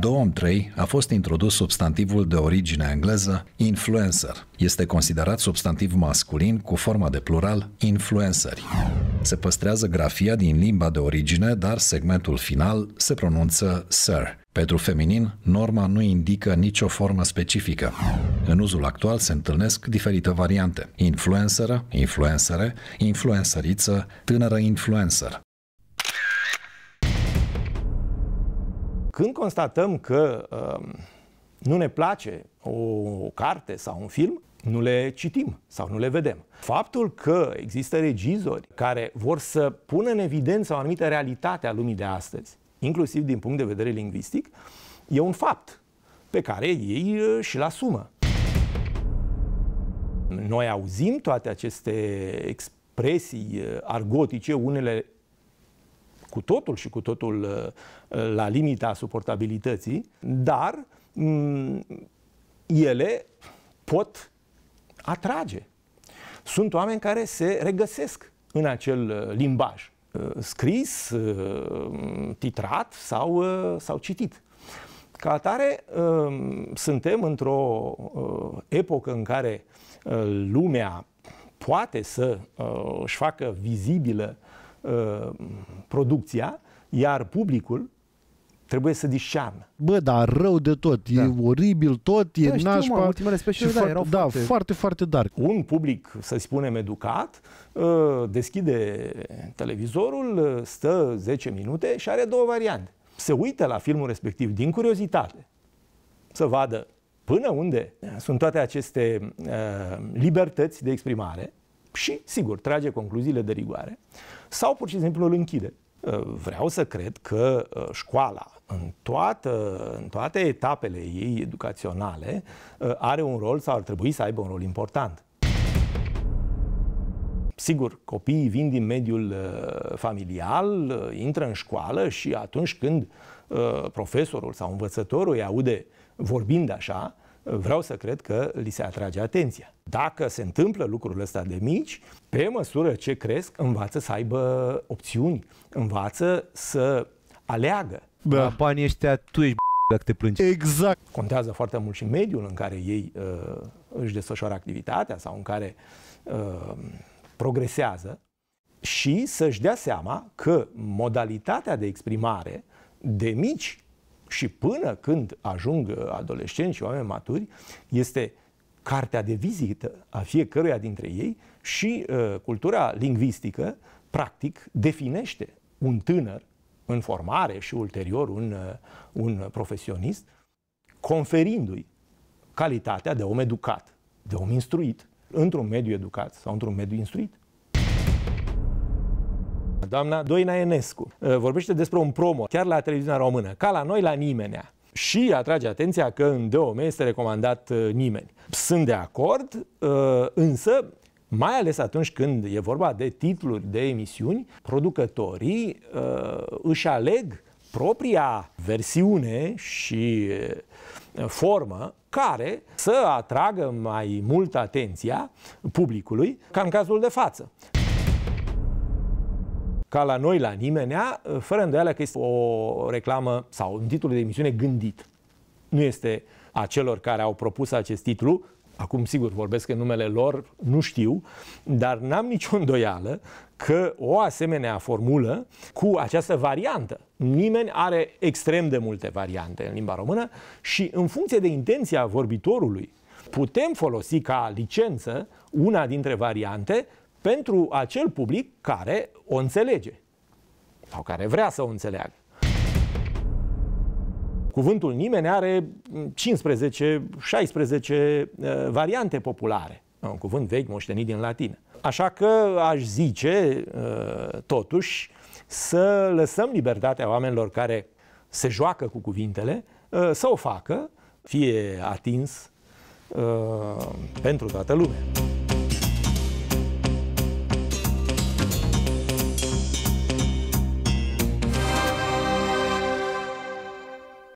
2003 a fost introdus substantivul de origine engleză influencer. Este considerat substantiv masculin cu forma de plural influenceri. Se păstrează grafia din limba de origine, dar segmentul final se pronunță sir. Pentru feminin, norma nu indică nicio formă specifică. În uzul actual se întâlnesc diferite variante. Influenceră, influencere, influenceriță, tânără influencer. Când constatăm că uh, nu ne place o, o carte sau un film, nu le citim sau nu le vedem. Faptul că există regizori care vor să pună în evidență o anumită realitate a lumii de astăzi, inclusiv din punct de vedere lingvistic, e un fapt pe care ei uh, și-l asumă. Noi auzim toate aceste expresii uh, argotice, unele cu totul și cu totul uh, uh, la limita suportabilității, dar mm, ele pot atrage. Sunt oameni care se regăsesc în acel uh, limbaj scris, titrat sau, sau citit. Ca atare, um, suntem într-o epocă în care lumea poate să își facă vizibilă Uh, producția, iar publicul trebuie să discearnă. Bă, dar rău de tot, da. e oribil tot, e da, știu, nașpa. Mă, ultimele special, da, erau da, foarte... foarte, foarte dark. Un public, să spunem, educat, uh, deschide televizorul, uh, stă 10 minute și are două variante. Se uită la filmul respectiv din curiozitate, să vadă până unde sunt toate aceste libertăți de exprimare, și, sigur, trage concluziile de rigoare sau pur și simplu îl închide. Uh, vreau să cred că uh, școala, în, toată, în toate etapele ei educaționale, uh, are un rol sau ar trebui să aibă un rol important. Sigur, copiii vin din mediul familial, intră în școală și atunci când profesorul sau învățătorul îi aude vorbind așa, vreau să cred că li se atrage atenția. Dacă se întâmplă lucrurile astea de mici, pe măsură ce cresc, învață să aibă opțiuni, învață să aleagă. Da. da. Banii ăștia, tu ești dacă te plângi. Exact. Contează foarte mult și mediul în care ei uh, își desfășoară activitatea sau în care uh, progresează și să-și dea seama că modalitatea de exprimare de mici și până când ajung uh, adolescenți și oameni maturi, este cartea de vizită a fiecăruia dintre ei și uh, cultura lingvistică, practic, definește un tânăr în formare și ulterior un, uh, un profesionist, conferindu-i calitatea de om educat, de om instruit, într-un mediu educat sau într-un mediu instruit doamna Doina Enescu, uh, vorbește despre un promo, chiar la televiziunea română, ca la noi, la nimenea. Și atrage atenția că în DOM este recomandat uh, nimeni. Sunt de acord, uh, însă mai ales atunci când e vorba de titluri de emisiuni, producătorii își aleg propria versiune și formă care să atragă mai mult atenția publicului, ca în cazul de față ca la noi, la nimenea, fără îndoială că este o reclamă sau un titlu de emisiune gândit. Nu este a celor care au propus acest titlu, acum sigur vorbesc în numele lor, nu știu, dar n-am nicio îndoială că o asemenea formulă cu această variantă, nimeni are extrem de multe variante în limba română și în funcție de intenția vorbitorului, putem folosi ca licență una dintre variante pentru acel public care o înțelege sau care vrea să o înțeleagă. Cuvântul nimeni are 15-16 uh, variante populare. Un cuvânt vechi moștenit din latină. Așa că aș zice, uh, totuși, să lăsăm libertatea oamenilor care se joacă cu cuvintele uh, să o facă, fie atins pentru toată lumea.